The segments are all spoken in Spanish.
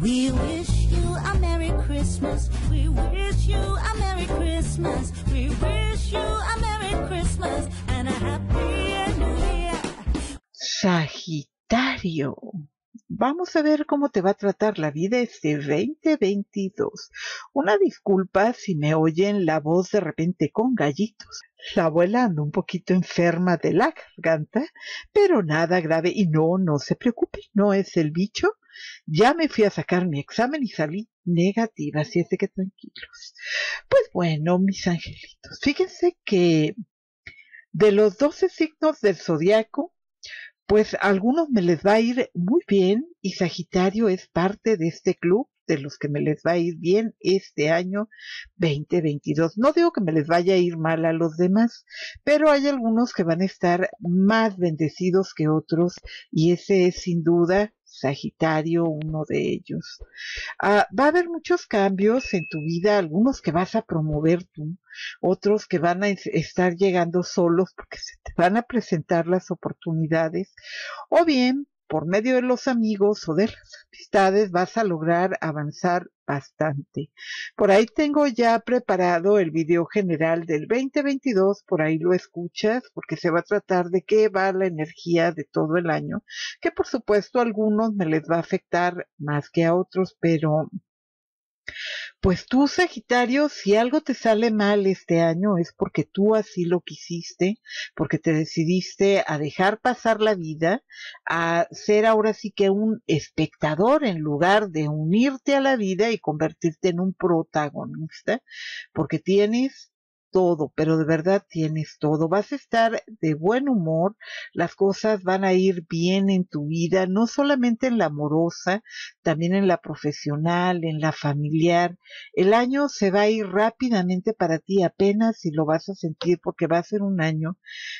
We wish you a Merry Christmas. We wish you a Merry Christmas. We wish you a Merry Christmas and a Happy New Year. Sagitario. Vamos a ver cómo te va a tratar la vida este 2022. Una disculpa si me oyen la voz de repente con gallitos. La abuela anda un poquito enferma de la garganta, pero nada grave y no, no se preocupe, no es el bicho ya me fui a sacar mi examen y salí negativa, así es que tranquilos. Pues bueno, mis angelitos, fíjense que de los 12 signos del zodiaco, pues a algunos me les va a ir muy bien y Sagitario es parte de este club de los que me les va a ir bien este año 2022. No digo que me les vaya a ir mal a los demás, pero hay algunos que van a estar más bendecidos que otros y ese es sin duda Sagitario, uno de ellos. Ah, va a haber muchos cambios en tu vida, algunos que vas a promover tú, otros que van a estar llegando solos porque se te van a presentar las oportunidades, o bien por medio de los amigos o de las amistades vas a lograr avanzar bastante. Por ahí tengo ya preparado el video general del 2022, por ahí lo escuchas, porque se va a tratar de qué va la energía de todo el año, que por supuesto a algunos me les va a afectar más que a otros, pero pues tú, Sagitario, si algo te sale mal este año es porque tú así lo quisiste, porque te decidiste a dejar pasar la vida, a ser ahora sí que un espectador en lugar de unirte a la vida y convertirte en un protagonista, porque tienes todo, pero de verdad tienes todo. Vas a estar de buen humor, las cosas van a ir bien en tu vida, no solamente en la amorosa, también en la profesional, en la familiar. El año se va a ir rápidamente para ti apenas si lo vas a sentir porque va a ser un año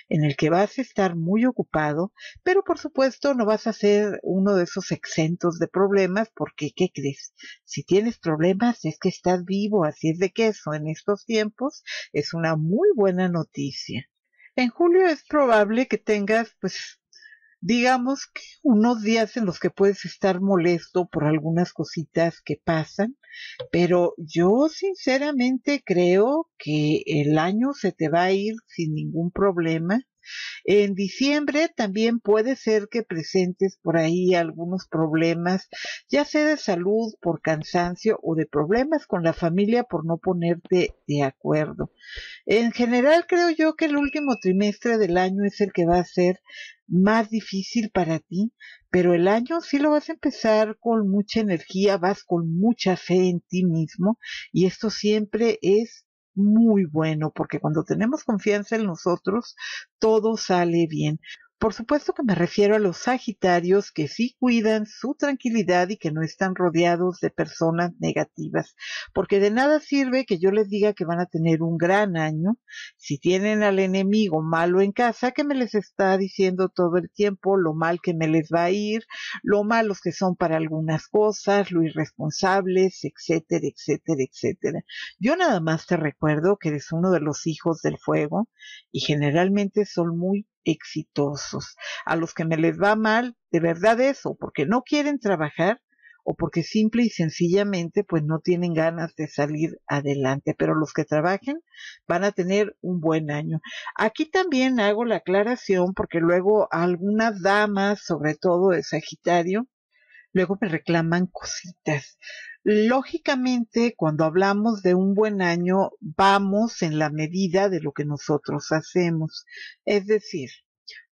en el que vas a estar muy ocupado, pero por supuesto no vas a ser uno de esos exentos de problemas porque, ¿qué crees? Si tienes problemas es que estás vivo, así es de queso. en estos tiempos es una muy buena noticia. En julio es probable que tengas, pues, digamos que unos días en los que puedes estar molesto por algunas cositas que pasan, pero yo sinceramente creo que el año se te va a ir sin ningún problema en diciembre también puede ser que presentes por ahí algunos problemas, ya sea de salud, por cansancio o de problemas con la familia por no ponerte de acuerdo. En general creo yo que el último trimestre del año es el que va a ser más difícil para ti, pero el año sí lo vas a empezar con mucha energía, vas con mucha fe en ti mismo y esto siempre es muy bueno, porque cuando tenemos confianza en nosotros, todo sale bien. Por supuesto que me refiero a los Sagitarios que sí cuidan su tranquilidad y que no están rodeados de personas negativas, porque de nada sirve que yo les diga que van a tener un gran año si tienen al enemigo malo en casa que me les está diciendo todo el tiempo lo mal que me les va a ir, lo malos que son para algunas cosas, lo irresponsables, etcétera, etcétera, etcétera. Yo nada más te recuerdo que eres uno de los hijos del fuego y generalmente son muy exitosos. A los que me les va mal, de verdad eso, porque no quieren trabajar o porque simple y sencillamente pues no tienen ganas de salir adelante, pero los que trabajen van a tener un buen año. Aquí también hago la aclaración porque luego algunas damas, sobre todo de Sagitario, luego me reclaman cositas. Lógicamente, cuando hablamos de un buen año, vamos en la medida de lo que nosotros hacemos. Es decir,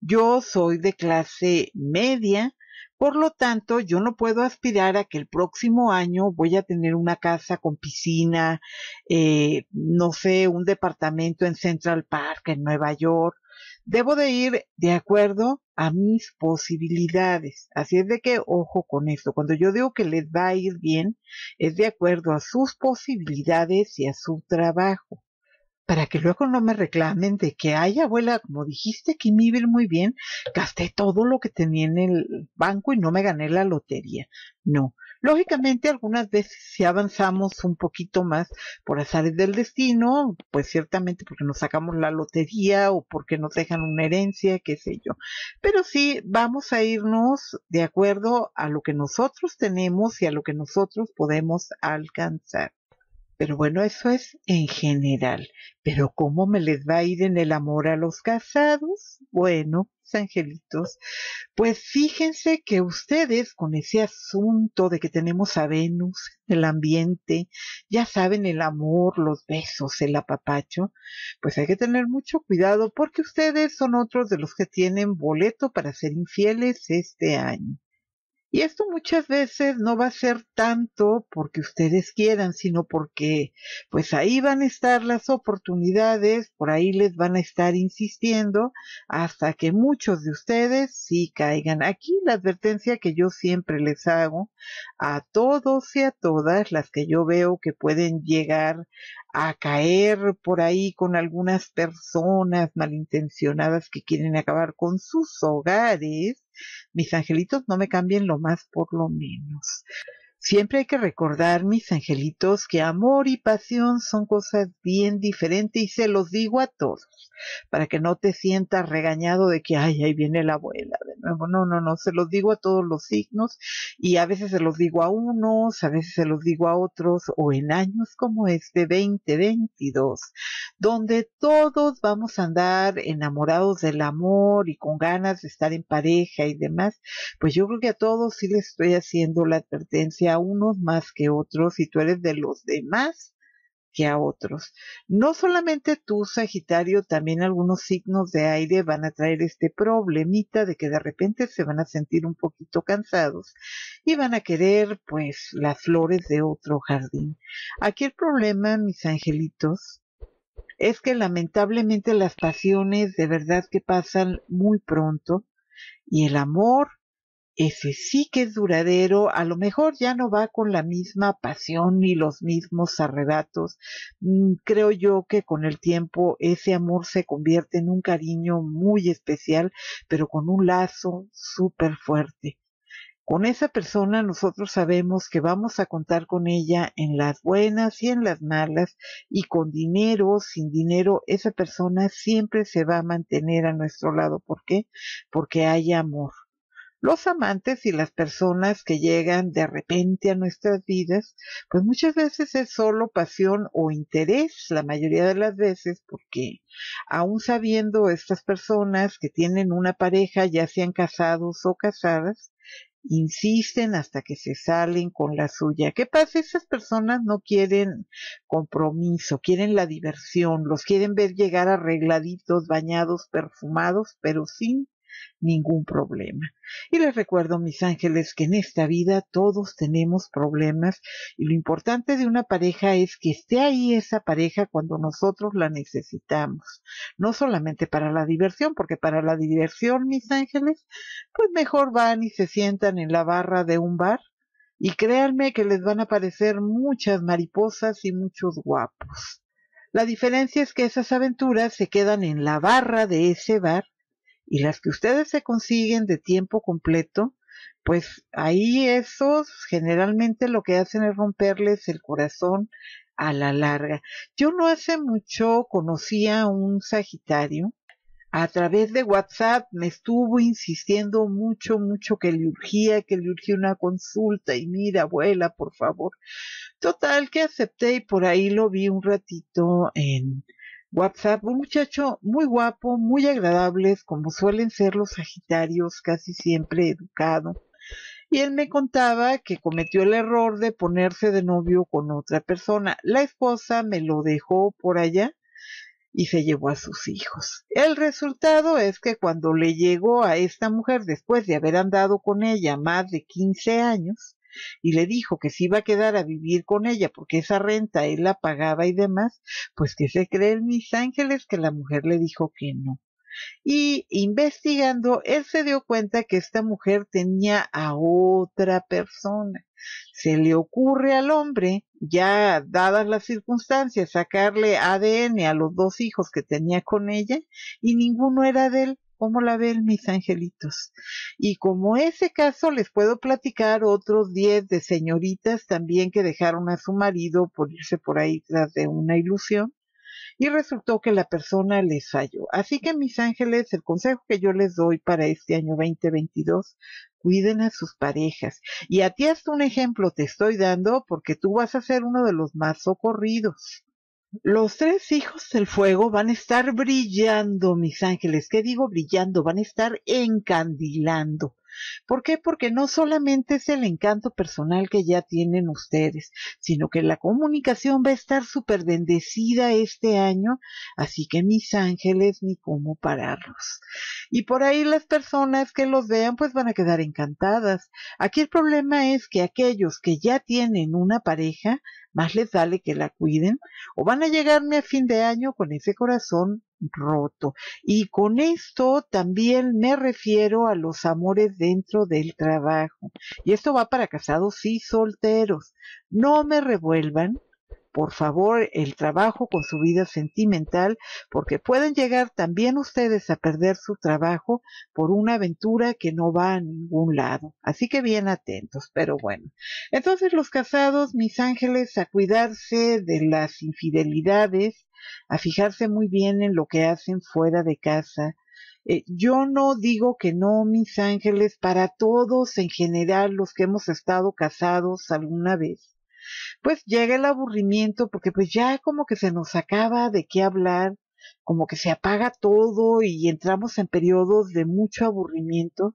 yo soy de clase media, por lo tanto, yo no puedo aspirar a que el próximo año voy a tener una casa con piscina, eh, no sé, un departamento en Central Park, en Nueva York. Debo de ir de acuerdo a mis posibilidades. Así es de que ojo con esto. Cuando yo digo que les va a ir bien, es de acuerdo a sus posibilidades y a su trabajo. Para que luego no me reclamen de que, ay abuela, como dijiste que me iba muy bien, gasté todo lo que tenía en el banco y no me gané la lotería. No, Lógicamente, algunas veces si avanzamos un poquito más por azares del destino, pues ciertamente porque nos sacamos la lotería o porque nos dejan una herencia, qué sé yo. Pero sí, vamos a irnos de acuerdo a lo que nosotros tenemos y a lo que nosotros podemos alcanzar. Pero bueno, eso es en general. Pero ¿cómo me les va a ir en el amor a los casados? Bueno, pues, angelitos, pues fíjense que ustedes con ese asunto de que tenemos a Venus, el ambiente, ya saben, el amor, los besos, el apapacho, pues hay que tener mucho cuidado porque ustedes son otros de los que tienen boleto para ser infieles este año. Y esto muchas veces no va a ser tanto porque ustedes quieran, sino porque pues ahí van a estar las oportunidades, por ahí les van a estar insistiendo hasta que muchos de ustedes sí caigan. Aquí la advertencia que yo siempre les hago a todos y a todas las que yo veo que pueden llegar a caer por ahí con algunas personas malintencionadas que quieren acabar con sus hogares, mis angelitos no me cambien lo más por lo menos. Siempre hay que recordar, mis angelitos, que amor y pasión son cosas bien diferentes y se los digo a todos, para que no te sientas regañado de que, ay, ahí viene la abuela de nuevo. No, no, no, se los digo a todos los signos y a veces se los digo a unos, a veces se los digo a otros, o en años como este 2022, donde todos vamos a andar enamorados del amor y con ganas de estar en pareja y demás, pues yo creo que a todos sí les estoy haciendo la advertencia a unos más que otros y tú eres de los demás que a otros. No solamente tú, Sagitario, también algunos signos de aire van a traer este problemita de que de repente se van a sentir un poquito cansados y van a querer pues las flores de otro jardín. Aquí el problema, mis angelitos, es que lamentablemente las pasiones de verdad que pasan muy pronto y el amor ese sí que es duradero, a lo mejor ya no va con la misma pasión ni los mismos arrebatos. Mm, creo yo que con el tiempo ese amor se convierte en un cariño muy especial, pero con un lazo súper fuerte. Con esa persona nosotros sabemos que vamos a contar con ella en las buenas y en las malas y con dinero, o sin dinero, esa persona siempre se va a mantener a nuestro lado. ¿Por qué? Porque hay amor. Los amantes y las personas que llegan de repente a nuestras vidas, pues muchas veces es solo pasión o interés, la mayoría de las veces, porque aún sabiendo estas personas que tienen una pareja, ya sean casados o casadas, insisten hasta que se salen con la suya. ¿Qué pasa? Esas personas no quieren compromiso, quieren la diversión, los quieren ver llegar arregladitos, bañados, perfumados, pero sin ningún problema. Y les recuerdo, mis ángeles, que en esta vida todos tenemos problemas y lo importante de una pareja es que esté ahí esa pareja cuando nosotros la necesitamos. No solamente para la diversión, porque para la diversión, mis ángeles, pues mejor van y se sientan en la barra de un bar y créanme que les van a aparecer muchas mariposas y muchos guapos. La diferencia es que esas aventuras se quedan en la barra de ese bar y las que ustedes se consiguen de tiempo completo, pues ahí esos generalmente lo que hacen es romperles el corazón a la larga. Yo no hace mucho conocía a un Sagitario. A través de WhatsApp me estuvo insistiendo mucho, mucho que le urgía, que le urgía una consulta y mira, abuela, por favor. Total, que acepté y por ahí lo vi un ratito en, WhatsApp, un muchacho muy guapo, muy agradable, como suelen ser los Sagitarios, casi siempre educado. Y él me contaba que cometió el error de ponerse de novio con otra persona. La esposa me lo dejó por allá y se llevó a sus hijos. El resultado es que cuando le llegó a esta mujer después de haber andado con ella más de 15 años, y le dijo que se iba a quedar a vivir con ella porque esa renta él la pagaba y demás, pues que se cree mis ángeles que la mujer le dijo que no. Y investigando, él se dio cuenta que esta mujer tenía a otra persona. Se le ocurre al hombre, ya dadas las circunstancias, sacarle ADN a los dos hijos que tenía con ella y ninguno era de él. ¿Cómo la ven mis angelitos? Y como ese caso, les puedo platicar otros 10 de señoritas también que dejaron a su marido por irse por ahí tras de una ilusión y resultó que la persona les falló. Así que mis ángeles, el consejo que yo les doy para este año 2022, cuiden a sus parejas. Y a ti hasta un ejemplo te estoy dando porque tú vas a ser uno de los más socorridos. Los tres hijos del fuego van a estar brillando, mis ángeles. ¿Qué digo brillando? Van a estar encandilando. ¿Por qué? Porque no solamente es el encanto personal que ya tienen ustedes, sino que la comunicación va a estar súper bendecida este año, así que mis ángeles ni cómo pararlos. Y por ahí las personas que los vean pues van a quedar encantadas. Aquí el problema es que aquellos que ya tienen una pareja, más les vale que la cuiden, o van a llegarme a fin de año con ese corazón roto. Y con esto también me refiero a los amores dentro del trabajo. Y esto va para casados y solteros. No me revuelvan, por favor, el trabajo con su vida sentimental, porque pueden llegar también ustedes a perder su trabajo por una aventura que no va a ningún lado. Así que bien atentos, pero bueno. Entonces los casados, mis ángeles, a cuidarse de las infidelidades, a fijarse muy bien en lo que hacen fuera de casa. Eh, yo no digo que no, mis ángeles, para todos en general los que hemos estado casados alguna vez, pues llega el aburrimiento porque pues ya como que se nos acaba de qué hablar, como que se apaga todo y entramos en periodos de mucho aburrimiento,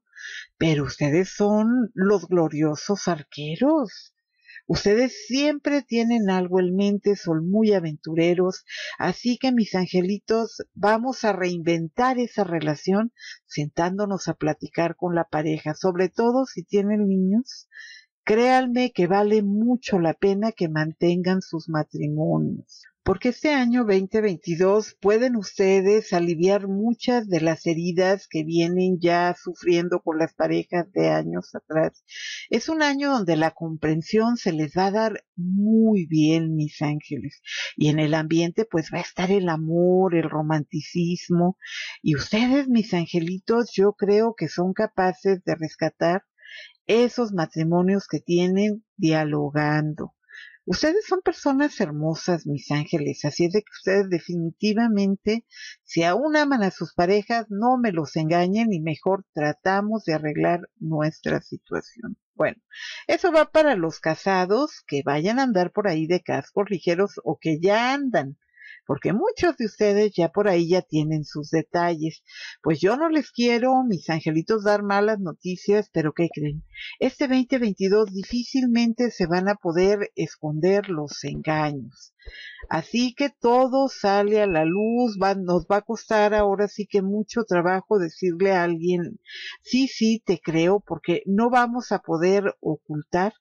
pero ustedes son los gloriosos arqueros. Ustedes siempre tienen algo en mente, son muy aventureros, así que mis angelitos, vamos a reinventar esa relación sentándonos a platicar con la pareja, sobre todo si tienen niños. Créanme que vale mucho la pena que mantengan sus matrimonios porque este año 2022 pueden ustedes aliviar muchas de las heridas que vienen ya sufriendo con las parejas de años atrás. Es un año donde la comprensión se les va a dar muy bien, mis ángeles. Y en el ambiente pues va a estar el amor, el romanticismo. Y ustedes, mis angelitos, yo creo que son capaces de rescatar esos matrimonios que tienen dialogando Ustedes son personas hermosas, mis ángeles, así es de que ustedes definitivamente, si aún aman a sus parejas, no me los engañen y mejor tratamos de arreglar nuestra situación. Bueno, eso va para los casados que vayan a andar por ahí de cascos ligeros o que ya andan porque muchos de ustedes ya por ahí ya tienen sus detalles. Pues yo no les quiero, mis angelitos, dar malas noticias, pero ¿qué creen? Este 2022 difícilmente se van a poder esconder los engaños. Así que todo sale a la luz, nos va a costar ahora sí que mucho trabajo decirle a alguien, sí, sí, te creo, porque no vamos a poder ocultar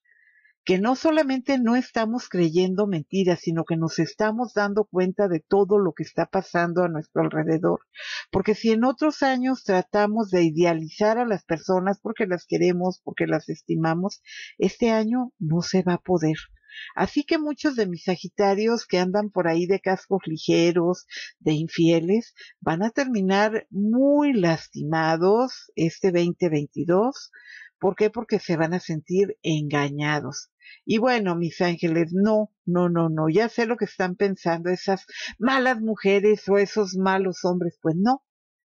que no solamente no estamos creyendo mentiras, sino que nos estamos dando cuenta de todo lo que está pasando a nuestro alrededor. Porque si en otros años tratamos de idealizar a las personas porque las queremos, porque las estimamos, este año no se va a poder. Así que muchos de mis Sagitarios que andan por ahí de cascos ligeros, de infieles, van a terminar muy lastimados este 2022. ¿Por qué? Porque se van a sentir engañados. Y bueno, mis ángeles, no, no, no, no, ya sé lo que están pensando esas malas mujeres o esos malos hombres. Pues no,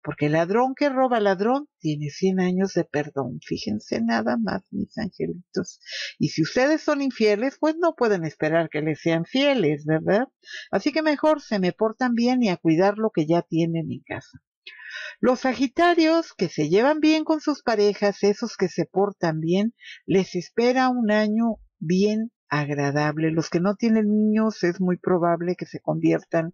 porque el ladrón que roba al ladrón tiene 100 años de perdón. Fíjense nada más, mis angelitos. Y si ustedes son infieles, pues no pueden esperar que les sean fieles, ¿verdad? Así que mejor se me portan bien y a cuidar lo que ya tienen en casa. Los Sagitarios que se llevan bien con sus parejas, esos que se portan bien, les espera un año bien agradable. Los que no tienen niños es muy probable que se conviertan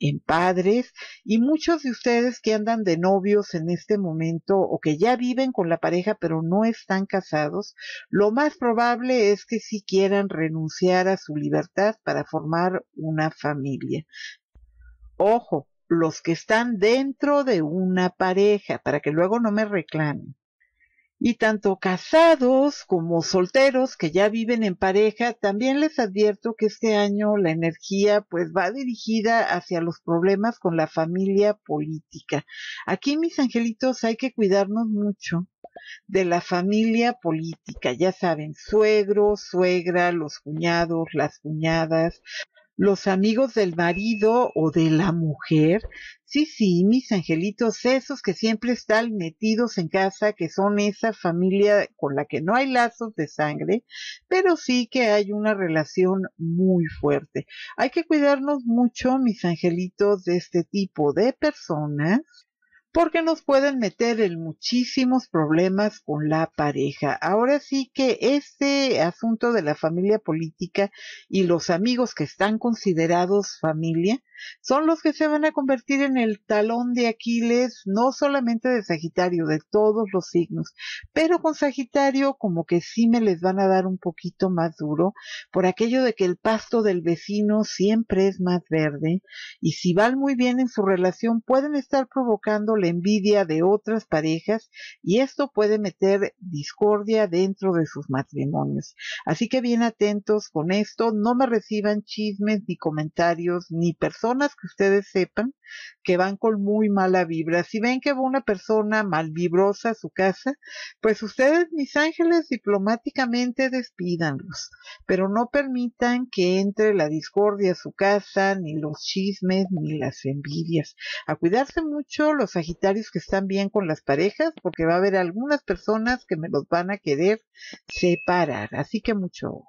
en padres y muchos de ustedes que andan de novios en este momento o que ya viven con la pareja pero no están casados, lo más probable es que si sí quieran renunciar a su libertad para formar una familia. Ojo, los que están dentro de una pareja, para que luego no me reclamen. Y tanto casados como solteros que ya viven en pareja, también les advierto que este año la energía pues va dirigida hacia los problemas con la familia política. Aquí mis angelitos hay que cuidarnos mucho de la familia política, ya saben, suegro, suegra, los cuñados, las cuñadas, los amigos del marido o de la mujer. Sí, sí, mis angelitos, esos que siempre están metidos en casa, que son esa familia con la que no hay lazos de sangre, pero sí que hay una relación muy fuerte. Hay que cuidarnos mucho, mis angelitos, de este tipo de personas porque nos pueden meter en muchísimos problemas con la pareja. Ahora sí que este asunto de la familia política y los amigos que están considerados familia, son los que se van a convertir en el talón de Aquiles, no solamente de Sagitario, de todos los signos, pero con Sagitario como que sí me les van a dar un poquito más duro, por aquello de que el pasto del vecino siempre es más verde, y si van muy bien en su relación pueden estar provocando la envidia de otras parejas, y esto puede meter discordia dentro de sus matrimonios. Así que bien atentos con esto, no me reciban chismes ni comentarios ni personas que ustedes sepan que van con muy mala vibra. Si ven que va una persona mal vibrosa a su casa, pues ustedes, mis ángeles, diplomáticamente despídanlos, pero no permitan que entre la discordia a su casa, ni los chismes, ni las envidias. A cuidarse mucho los sagitarios que están bien con las parejas, porque va a haber algunas personas que me los van a querer separar. Así que mucho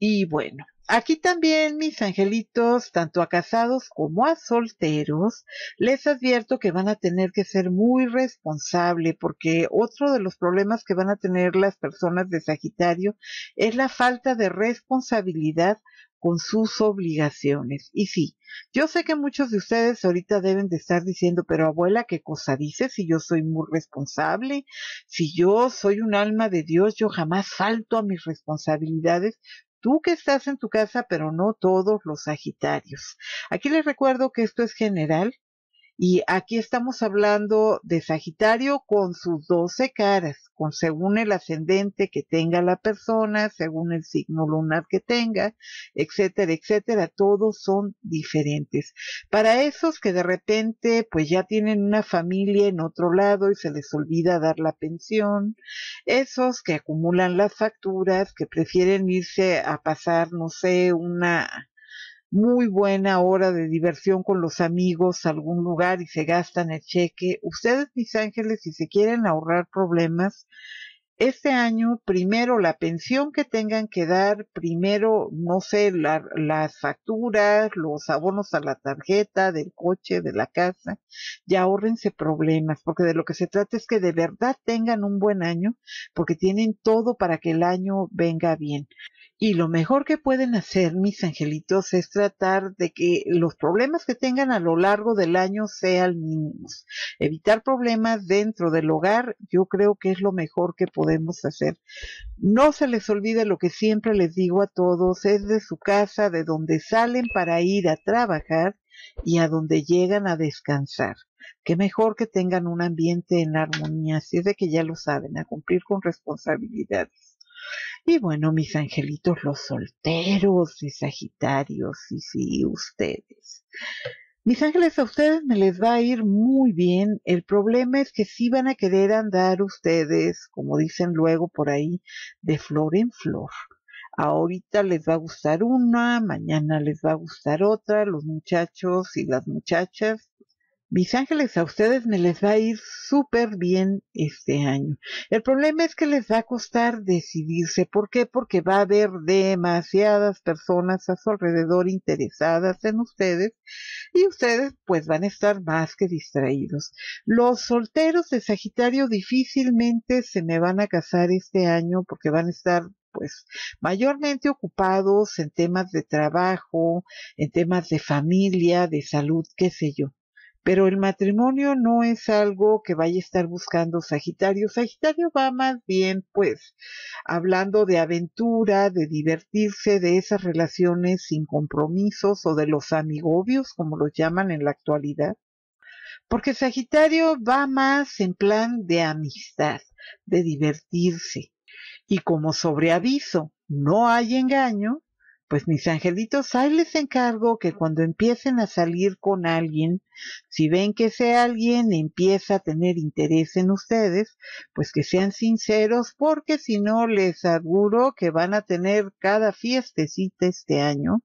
Y bueno, Aquí también, mis angelitos, tanto a casados como a solteros, les advierto que van a tener que ser muy responsable porque otro de los problemas que van a tener las personas de Sagitario es la falta de responsabilidad con sus obligaciones. Y sí, yo sé que muchos de ustedes ahorita deben de estar diciendo, pero abuela, ¿qué cosa dices? Si yo soy muy responsable, si yo soy un alma de Dios, yo jamás falto a mis responsabilidades tú que estás en tu casa, pero no todos los Sagitarios. Aquí les recuerdo que esto es general, y aquí estamos hablando de Sagitario con sus doce caras, con según el ascendente que tenga la persona, según el signo lunar que tenga, etcétera, etcétera. Todos son diferentes. Para esos que de repente pues ya tienen una familia en otro lado y se les olvida dar la pensión, esos que acumulan las facturas, que prefieren irse a pasar, no sé, una muy buena hora de diversión con los amigos algún lugar y se gastan el cheque. Ustedes, mis ángeles, si se quieren ahorrar problemas, este año primero la pensión que tengan que dar, primero, no sé, las facturas, los abonos a la tarjeta, del coche, de la casa, y ahorrense problemas, porque de lo que se trata es que de verdad tengan un buen año, porque tienen todo para que el año venga bien. Y lo mejor que pueden hacer, mis angelitos, es tratar de que los problemas que tengan a lo largo del año sean mínimos. Evitar problemas dentro del hogar, yo creo que es lo mejor que podemos podemos hacer. No se les olvide lo que siempre les digo a todos, es de su casa, de donde salen para ir a trabajar y a donde llegan a descansar. Qué mejor que tengan un ambiente en armonía, si es de que ya lo saben, a cumplir con responsabilidades. Y bueno, mis angelitos, los solteros y sagitarios, y sí, ustedes. Mis ángeles, a ustedes me les va a ir muy bien. El problema es que sí van a querer andar ustedes, como dicen luego por ahí, de flor en flor. Ahorita les va a gustar una, mañana les va a gustar otra, los muchachos y las muchachas mis ángeles, a ustedes me les va a ir súper bien este año. El problema es que les va a costar decidirse. ¿Por qué? Porque va a haber demasiadas personas a su alrededor interesadas en ustedes y ustedes pues van a estar más que distraídos. Los solteros de Sagitario difícilmente se me van a casar este año porque van a estar pues mayormente ocupados en temas de trabajo, en temas de familia, de salud, qué sé yo. Pero el matrimonio no es algo que vaya a estar buscando Sagitario. Sagitario va más bien, pues, hablando de aventura, de divertirse, de esas relaciones sin compromisos o de los amigobios, como los llaman en la actualidad. Porque Sagitario va más en plan de amistad, de divertirse. Y como sobreaviso no hay engaño, pues mis angelitos, ahí les encargo que cuando empiecen a salir con alguien, si ven que ese alguien empieza a tener interés en ustedes, pues que sean sinceros, porque si no les aseguro que van a tener cada fiestecita este año,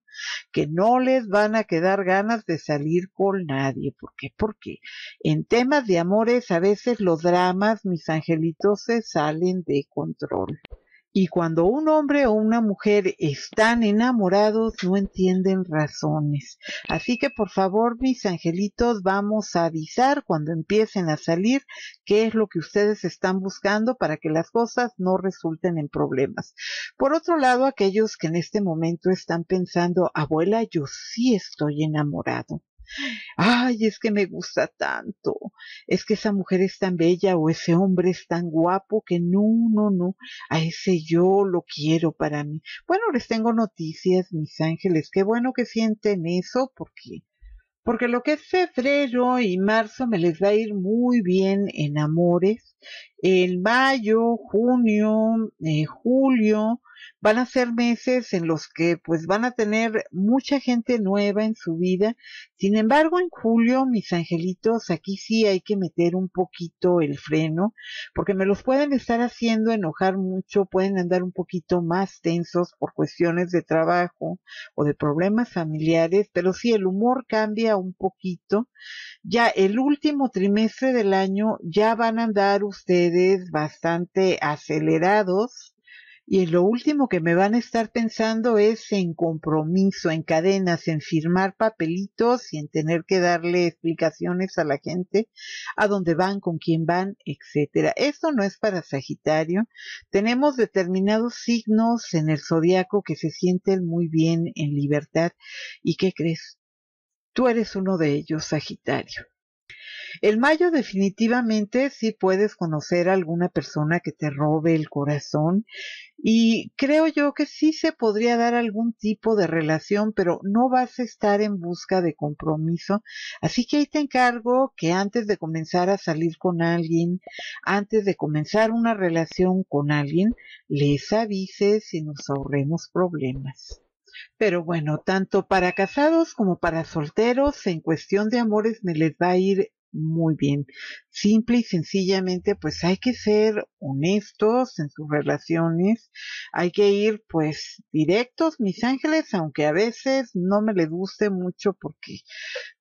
que no les van a quedar ganas de salir con nadie. ¿Por qué? Porque en temas de amores a veces los dramas, mis angelitos, se salen de control. Y cuando un hombre o una mujer están enamorados, no entienden razones. Así que por favor, mis angelitos, vamos a avisar cuando empiecen a salir qué es lo que ustedes están buscando para que las cosas no resulten en problemas. Por otro lado, aquellos que en este momento están pensando, abuela, yo sí estoy enamorado ay, es que me gusta tanto, es que esa mujer es tan bella o ese hombre es tan guapo que no, no, no, a ese yo lo quiero para mí. Bueno, les tengo noticias, mis ángeles, qué bueno que sienten eso porque porque lo que es febrero y marzo me les va a ir muy bien en amores el mayo, junio, eh, julio, van a ser meses en los que pues van a tener mucha gente nueva en su vida. Sin embargo, en julio, mis angelitos, aquí sí hay que meter un poquito el freno, porque me los pueden estar haciendo enojar mucho, pueden andar un poquito más tensos por cuestiones de trabajo o de problemas familiares, pero si el humor cambia un poquito. Ya el último trimestre del año ya van a andar ustedes bastante acelerados y lo último que me van a estar pensando es en compromiso, en cadenas, en firmar papelitos y en tener que darle explicaciones a la gente, a dónde van, con quién van, etcétera. Esto no es para Sagitario. Tenemos determinados signos en el zodiaco que se sienten muy bien en libertad. ¿Y qué crees? Tú eres uno de ellos, Sagitario. El mayo definitivamente sí puedes conocer a alguna persona que te robe el corazón y creo yo que sí se podría dar algún tipo de relación, pero no vas a estar en busca de compromiso. Así que ahí te encargo que antes de comenzar a salir con alguien, antes de comenzar una relación con alguien, les avises y nos ahorremos problemas. Pero bueno, tanto para casados como para solteros, en cuestión de amores me les va a ir muy bien. Simple y sencillamente, pues hay que ser honestos en sus relaciones, hay que ir pues directos, mis ángeles, aunque a veces no me le guste mucho porque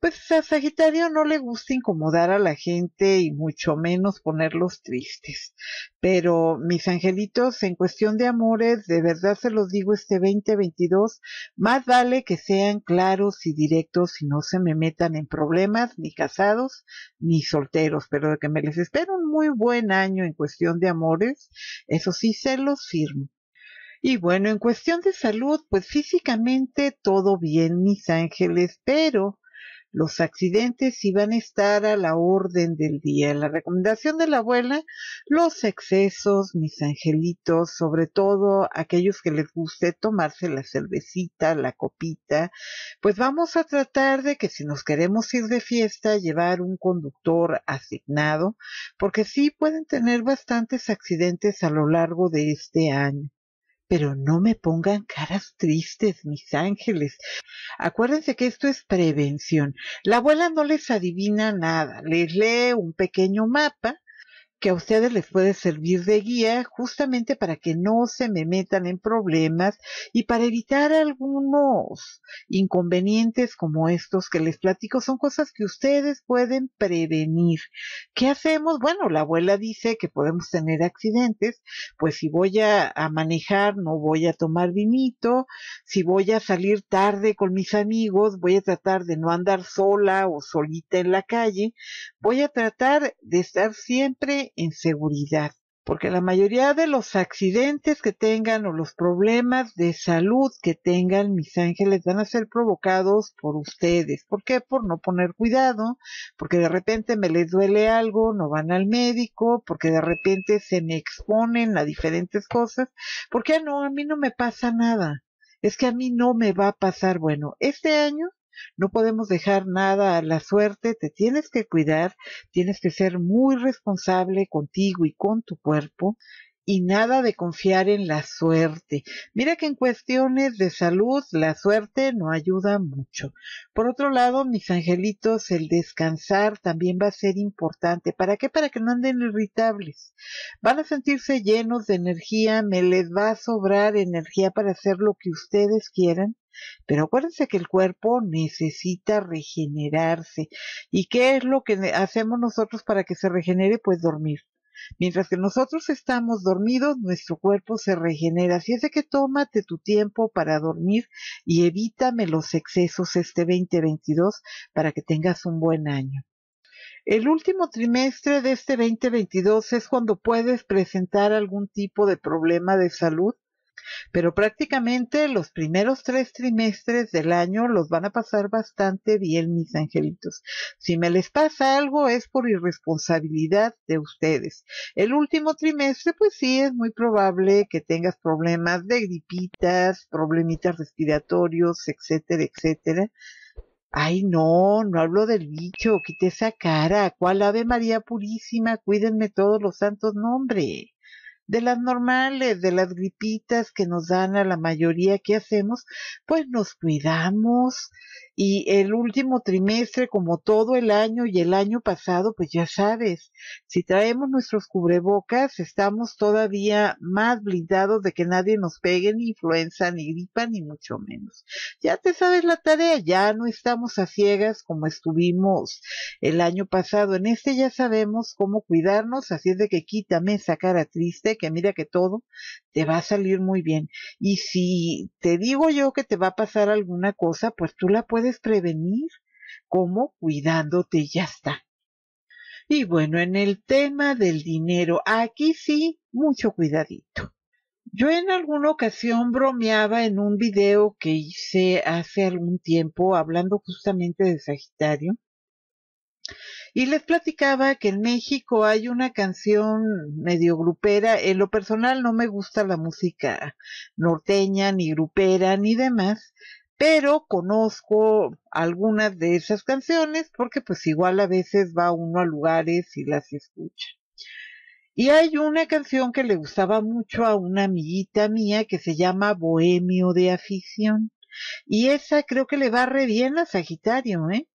pues a Sagitario no le gusta incomodar a la gente y mucho menos ponerlos tristes. Pero mis angelitos, en cuestión de amores, de verdad se los digo este 2022, más vale que sean claros y directos y no se me metan en problemas, ni casados, ni solteros, pero de que me les espero un muy buen año en cuestión de amores, eso sí se los firmo. Y bueno, en cuestión de salud, pues físicamente todo bien, mis ángeles, pero los accidentes iban van a estar a la orden del día. La recomendación de la abuela, los excesos, mis angelitos, sobre todo aquellos que les guste tomarse la cervecita, la copita, pues vamos a tratar de que si nos queremos ir de fiesta, llevar un conductor asignado, porque sí pueden tener bastantes accidentes a lo largo de este año. Pero no me pongan caras tristes, mis ángeles. Acuérdense que esto es prevención. La abuela no les adivina nada, les lee un pequeño mapa que a ustedes les puede servir de guía justamente para que no se me metan en problemas y para evitar algunos inconvenientes como estos que les platico. Son cosas que ustedes pueden prevenir. ¿Qué hacemos? Bueno, la abuela dice que podemos tener accidentes. Pues si voy a, manejar, no voy a tomar vinito. Si voy a salir tarde con mis amigos, voy a tratar de no andar sola o solita en la calle. Voy a tratar de estar siempre en seguridad. Porque la mayoría de los accidentes que tengan o los problemas de salud que tengan mis ángeles van a ser provocados por ustedes. ¿Por qué? Por no poner cuidado, porque de repente me les duele algo, no van al médico, porque de repente se me exponen a diferentes cosas. ¿Por qué no? A mí no me pasa nada. Es que a mí no me va a pasar. Bueno, este año no podemos dejar nada a la suerte, te tienes que cuidar, tienes que ser muy responsable contigo y con tu cuerpo y nada de confiar en la suerte. Mira que en cuestiones de salud la suerte no ayuda mucho. Por otro lado, mis angelitos, el descansar también va a ser importante. ¿Para qué? Para que no anden irritables. Van a sentirse llenos de energía, me les va a sobrar energía para hacer lo que ustedes quieran pero acuérdense que el cuerpo necesita regenerarse. ¿Y qué es lo que hacemos nosotros para que se regenere? Pues dormir. Mientras que nosotros estamos dormidos, nuestro cuerpo se regenera. Así es de que tómate tu tiempo para dormir y evítame los excesos este 2022 para que tengas un buen año. El último trimestre de este 2022 es cuando puedes presentar algún tipo de problema de salud pero prácticamente los primeros tres trimestres del año los van a pasar bastante bien, mis angelitos. Si me les pasa algo es por irresponsabilidad de ustedes. El último trimestre, pues sí, es muy probable que tengas problemas de gripitas, problemitas respiratorios, etcétera, etcétera. Ay, no, no hablo del bicho, quite esa cara, cuál Ave María Purísima, cuídenme todos los santos nombres de las normales, de las gripitas que nos dan a la mayoría que hacemos, pues nos cuidamos y el último trimestre, como todo el año y el año pasado, pues ya sabes, si traemos nuestros cubrebocas, estamos todavía más blindados de que nadie nos pegue ni influenza, ni gripa, ni mucho menos. Ya te sabes la tarea, ya no estamos a ciegas como estuvimos el año pasado. En este ya sabemos cómo cuidarnos, así es de que quítame esa cara triste que mira que todo te va a salir muy bien. Y si te digo yo que te va a pasar alguna cosa, pues tú la puedes prevenir como cuidándote ya está. Y bueno, en el tema del dinero, aquí sí, mucho cuidadito. Yo en alguna ocasión bromeaba en un video que hice hace algún tiempo hablando justamente de Sagitario y les platicaba que en México hay una canción medio grupera. En lo personal no me gusta la música norteña, ni grupera, ni demás. Pero conozco algunas de esas canciones porque pues igual a veces va uno a lugares y las escucha. Y hay una canción que le gustaba mucho a una amiguita mía que se llama Bohemio de afición. Y esa creo que le va re bien a Sagitario, ¿eh?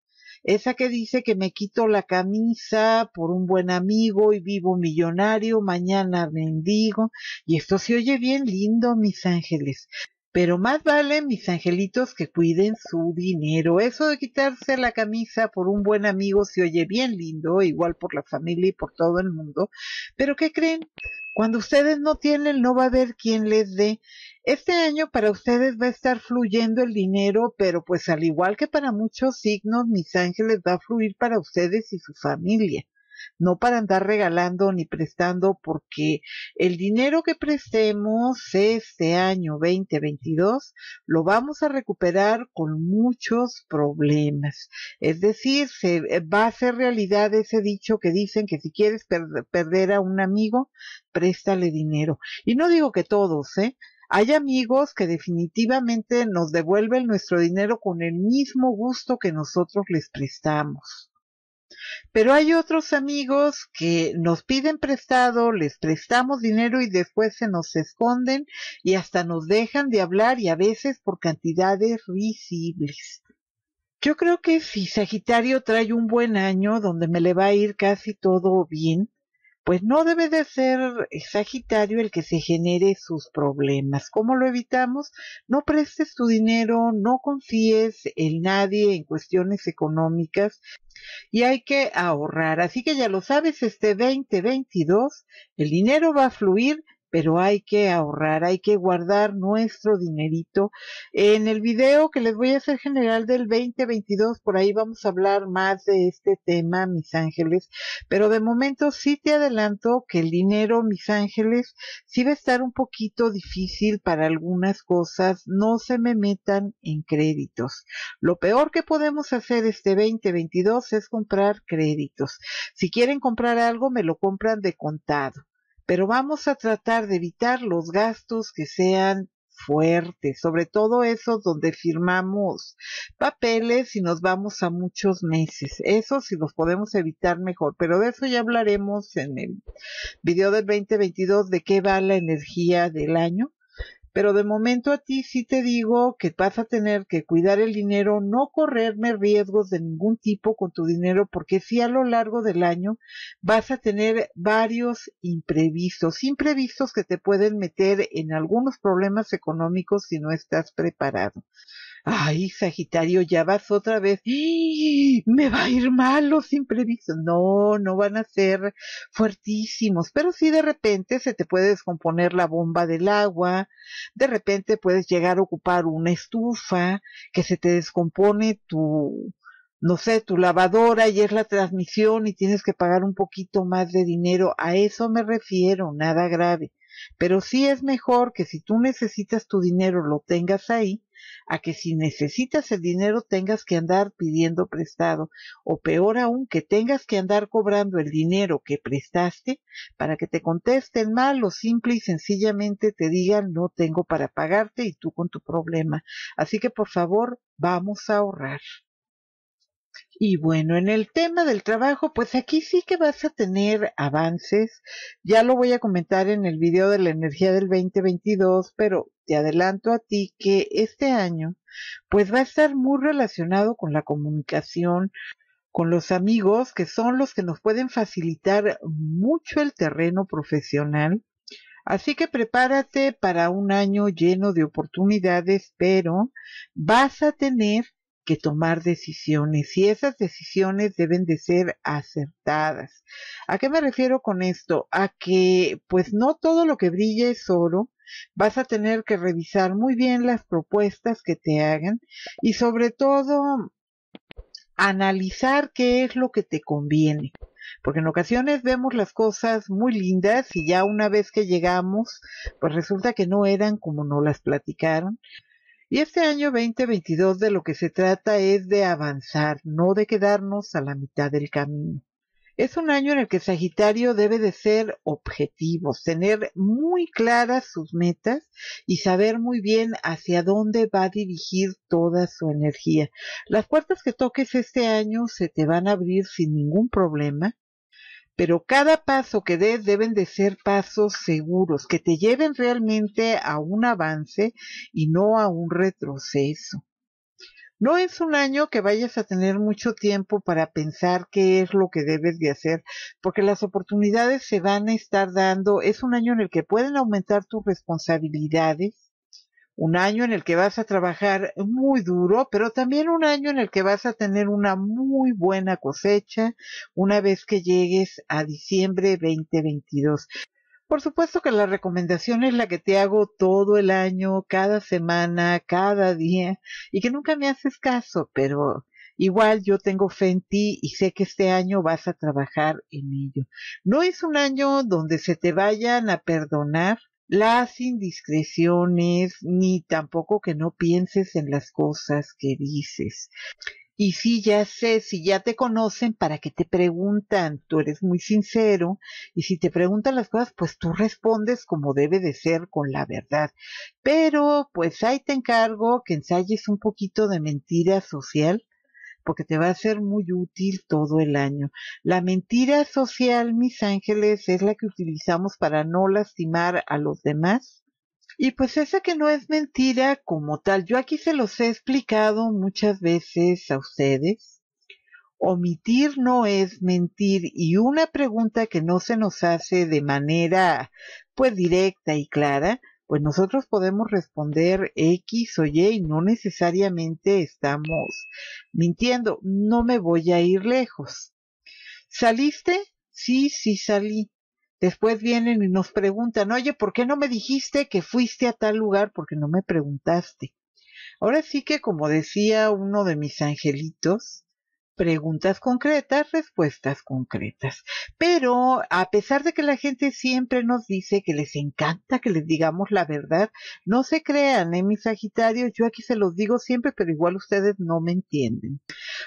esa que dice que me quito la camisa por un buen amigo y vivo millonario, mañana mendigo, y esto se oye bien lindo, mis ángeles pero más vale mis angelitos que cuiden su dinero. Eso de quitarse la camisa por un buen amigo se oye bien lindo, igual por la familia y por todo el mundo. Pero ¿qué creen? Cuando ustedes no tienen, no va a haber quien les dé. Este año para ustedes va a estar fluyendo el dinero, pero pues al igual que para muchos signos, mis ángeles va a fluir para ustedes y su familia no para andar regalando ni prestando, porque el dinero que prestemos este año 2022 lo vamos a recuperar con muchos problemas. Es decir, se eh, va a ser realidad ese dicho que dicen que si quieres perder a un amigo, préstale dinero. Y no digo que todos, ¿eh? Hay amigos que definitivamente nos devuelven nuestro dinero con el mismo gusto que nosotros les prestamos. Pero hay otros amigos que nos piden prestado, les prestamos dinero y después se nos esconden y hasta nos dejan de hablar y a veces por cantidades visibles. Yo creo que si Sagitario trae un buen año donde me le va a ir casi todo bien, pues no debe de ser Sagitario el que se genere sus problemas. ¿Cómo lo evitamos? No prestes tu dinero, no confíes en nadie en cuestiones económicas y hay que ahorrar. Así que ya lo sabes, este 2022 el dinero va a fluir pero hay que ahorrar, hay que guardar nuestro dinerito. En el video que les voy a hacer general del 2022, por ahí vamos a hablar más de este tema, mis ángeles, pero de momento sí te adelanto que el dinero, mis ángeles, sí va a estar un poquito difícil para algunas cosas, no se me metan en créditos. Lo peor que podemos hacer este 2022 es comprar créditos. Si quieren comprar algo, me lo compran de contado pero vamos a tratar de evitar los gastos que sean fuertes, sobre todo esos donde firmamos papeles y nos vamos a muchos meses. Eso sí los podemos evitar mejor, pero de eso ya hablaremos en el video del 2022 de qué va la energía del año pero de momento a ti sí te digo que vas a tener que cuidar el dinero, no correrme riesgos de ningún tipo con tu dinero, porque si a lo largo del año vas a tener varios imprevistos, imprevistos que te pueden meter en algunos problemas económicos si no estás preparado. Ay, Sagitario, ya vas otra vez. Me va a ir mal los imprevistos. No, no van a ser fuertísimos, pero sí de repente se te puede descomponer la bomba del agua, de repente puedes llegar a ocupar una estufa, que se te descompone tu, no sé, tu lavadora y es la transmisión y tienes que pagar un poquito más de dinero. A eso me refiero, nada grave. Pero sí es mejor que si tú necesitas tu dinero lo tengas ahí a que si necesitas el dinero tengas que andar pidiendo prestado o peor aún que tengas que andar cobrando el dinero que prestaste para que te contesten mal o simple y sencillamente te digan no tengo para pagarte y tú con tu problema. Así que por favor vamos a ahorrar. Y bueno, en el tema del trabajo, pues aquí sí que vas a tener avances. Ya lo voy a comentar en el video de la energía del 2022, pero te adelanto a ti que este año, pues va a estar muy relacionado con la comunicación, con los amigos, que son los que nos pueden facilitar mucho el terreno profesional. Así que prepárate para un año lleno de oportunidades, pero vas a tener que tomar decisiones y esas decisiones deben de ser acertadas. ¿A qué me refiero con esto? A que pues no todo lo que brilla es oro. Vas a tener que revisar muy bien las propuestas que te hagan y sobre todo analizar qué es lo que te conviene. Porque en ocasiones vemos las cosas muy lindas y ya una vez que llegamos, pues resulta que no eran como no las platicaron. Y este año 2022 de lo que se trata es de avanzar, no de quedarnos a la mitad del camino. Es un año en el que Sagitario debe de ser objetivo, tener muy claras sus metas y saber muy bien hacia dónde va a dirigir toda su energía. Las puertas que toques este año se te van a abrir sin ningún problema pero cada paso que des deben de ser pasos seguros, que te lleven realmente a un avance y no a un retroceso. No es un año que vayas a tener mucho tiempo para pensar qué es lo que debes de hacer, porque las oportunidades se van a estar dando. Es un año en el que pueden aumentar tus responsabilidades, un año en el que vas a trabajar muy duro, pero también un año en el que vas a tener una muy buena cosecha una vez que llegues a diciembre 2022. Por supuesto que la recomendación es la que te hago todo el año, cada semana, cada día, y que nunca me haces caso, pero igual yo tengo fe en ti y sé que este año vas a trabajar en ello. No es un año donde se te vayan a perdonar las indiscreciones, ni tampoco que no pienses en las cosas que dices. Y sí, ya sé, si ya te conocen, ¿para qué te preguntan? Tú eres muy sincero y si te preguntan las cosas, pues tú respondes como debe de ser con la verdad. Pero pues ahí te encargo que ensayes un poquito de mentira social porque te va a ser muy útil todo el año. La mentira social, mis ángeles, es la que utilizamos para no lastimar a los demás. Y pues esa que no es mentira como tal, yo aquí se los he explicado muchas veces a ustedes. Omitir no es mentir y una pregunta que no se nos hace de manera pues directa y clara pues nosotros podemos responder X o Y y no necesariamente estamos mintiendo. No me voy a ir lejos. ¿Saliste? Sí, sí salí. Después vienen y nos preguntan, oye, ¿por qué no me dijiste que fuiste a tal lugar? Porque no me preguntaste. Ahora sí que, como decía uno de mis angelitos, preguntas concretas, respuestas concretas. Pero a pesar de que la gente siempre nos dice que les encanta que les digamos la verdad, no se crean, ¿eh, mis Sagitarios, yo aquí se los digo siempre, pero igual ustedes no me entienden.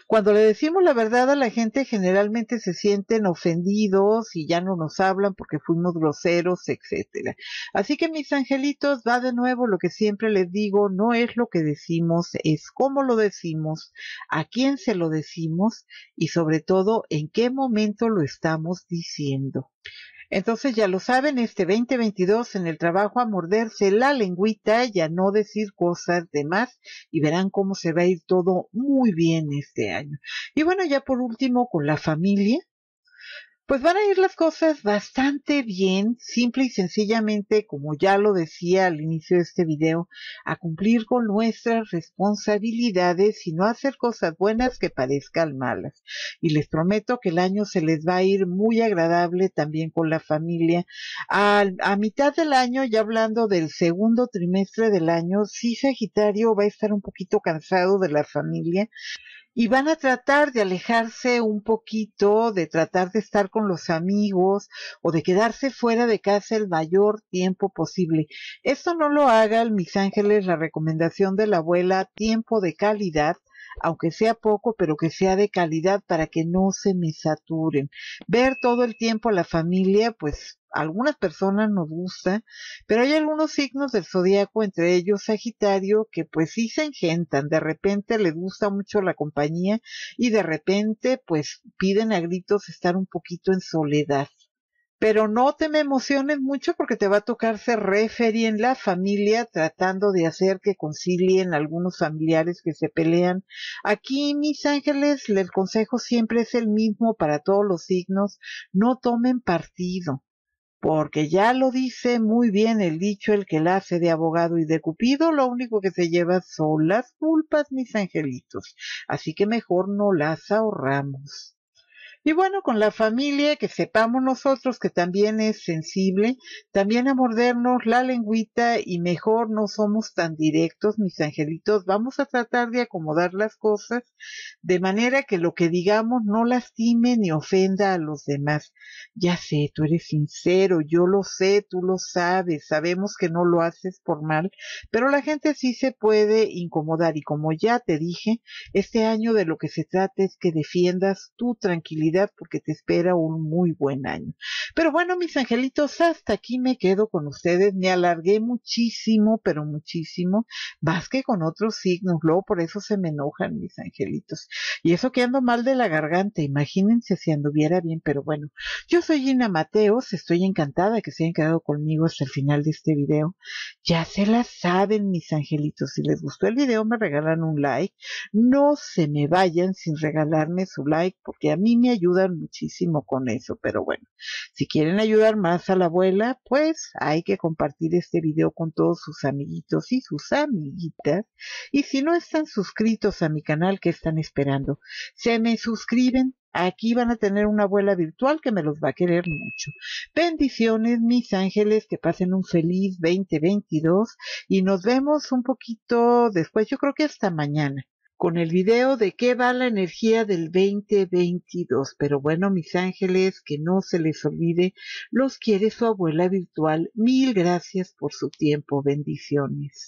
Cuando le decimos la verdad a la gente, generalmente se sienten ofendidos y ya no nos hablan porque fuimos groseros, etc Así que mis angelitos, va de nuevo lo que siempre les digo, no es lo que decimos, es cómo lo decimos, a quién se lo decimos, y sobre todo en qué momento lo estamos diciendo. Entonces ya lo saben, este 2022 en el trabajo a morderse la lengüita y a no decir cosas de más y verán cómo se va a ir todo muy bien este año. Y bueno, ya por último con la familia, pues van a ir las cosas bastante bien, simple y sencillamente, como ya lo decía al inicio de este video, a cumplir con nuestras responsabilidades y no hacer cosas buenas que parezcan malas. Y les prometo que el año se les va a ir muy agradable también con la familia. A, a mitad del año, ya hablando del segundo trimestre del año, sí Sagitario va a estar un poquito cansado de la familia y van a tratar de alejarse un poquito, de tratar de estar con los amigos o de quedarse fuera de casa el mayor tiempo posible. Esto no lo hagan mis ángeles, la recomendación de la abuela, tiempo de calidad aunque sea poco, pero que sea de calidad para que no se me saturen. Ver todo el tiempo a la familia, pues algunas personas nos gusta, pero hay algunos signos del zodiaco, entre ellos Sagitario, que pues sí se engentan, de repente les gusta mucho la compañía y de repente pues piden a gritos estar un poquito en soledad pero no te me emociones mucho porque te va a tocar ser referí en la familia tratando de hacer que concilien algunos familiares que se pelean. Aquí, mis ángeles, el consejo siempre es el mismo para todos los signos, no tomen partido, porque ya lo dice muy bien el dicho el que la hace de abogado y de cupido, lo único que se lleva son las culpas, mis angelitos, así que mejor no las ahorramos. Y bueno, con la familia, que sepamos nosotros que también es sensible, también a mordernos la lengüita y mejor no somos tan directos, mis angelitos. Vamos a tratar de acomodar las cosas de manera que lo que digamos no lastime ni ofenda a los demás. Ya sé, tú eres sincero, yo lo sé, tú lo sabes, sabemos que no lo haces por mal, pero la gente sí se puede incomodar y como ya te dije, este año de lo que se trata es que defiendas tu tranquilidad porque te espera un muy buen año. Pero bueno, mis angelitos, hasta aquí me quedo con ustedes. Me alargué muchísimo, pero muchísimo, más que con otros signos. Luego por eso se me enojan mis angelitos. Y eso que ando mal de la garganta, imagínense si anduviera bien, pero bueno. Yo soy Gina Mateos, estoy encantada que se hayan quedado conmigo hasta el final de este video. Ya se la saben, mis angelitos. Si les gustó el video, me regalan un like. No se me vayan sin regalarme su like porque a mí me ayudan muchísimo con eso, pero bueno, si quieren ayudar más a la abuela, pues hay que compartir este video con todos sus amiguitos y sus amiguitas. Y si no están suscritos a mi canal, ¿qué están esperando? Se me suscriben, Aquí van a tener una abuela virtual que me los va a querer mucho. Bendiciones, mis ángeles, que pasen un feliz 2022 y nos vemos un poquito después, yo creo que hasta mañana con el video de qué va la energía del 2022. Pero bueno, mis ángeles, que no se les olvide, los quiere su abuela virtual. Mil gracias por su tiempo. Bendiciones.